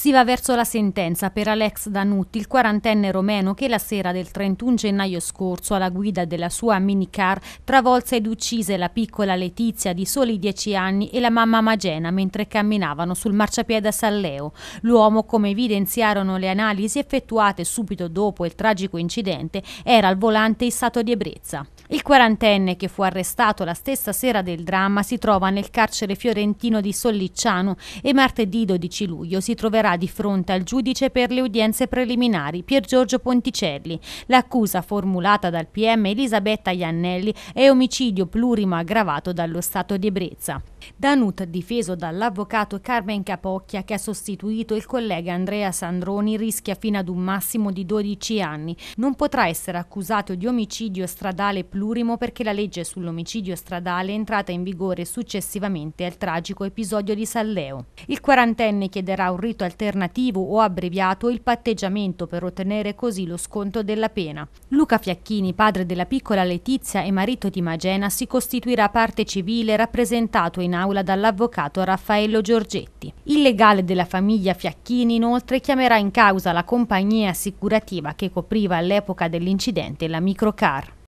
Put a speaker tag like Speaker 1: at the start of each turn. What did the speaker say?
Speaker 1: Si va verso la sentenza per Alex Danutti, il quarantenne romeno che la sera del 31 gennaio scorso alla guida della sua minicar travolse ed uccise la piccola Letizia di soli 10 anni e la mamma Magena mentre camminavano sul marciapiede a San Leo. L'uomo, come evidenziarono le analisi effettuate subito dopo il tragico incidente, era al volante in stato di ebbrezza. Il quarantenne che fu arrestato la stessa sera del dramma si trova nel carcere fiorentino di Sollicciano e martedì 12 luglio si troverà sarà di fronte al giudice per le udienze preliminari Pier Giorgio Ponticelli. L'accusa formulata dal PM Elisabetta Iannelli è omicidio plurimo aggravato dallo stato di ebbrezza. Danut, difeso dall'avvocato Carmen Capocchia che ha sostituito il collega Andrea Sandroni, rischia fino ad un massimo di 12 anni. Non potrà essere accusato di omicidio stradale plurimo perché la legge sull'omicidio stradale è entrata in vigore successivamente al tragico episodio di Salleo. Il quarantenne chiederà un rito alternativo o abbreviato il patteggiamento per ottenere così lo sconto della pena. Luca Fiacchini, padre della piccola Letizia e marito di Magena, si costituirà parte civile rappresentato in in aula dall'avvocato Raffaello Giorgetti. Il legale della famiglia Fiacchini inoltre chiamerà in causa la compagnia assicurativa che copriva all'epoca dell'incidente la microcar.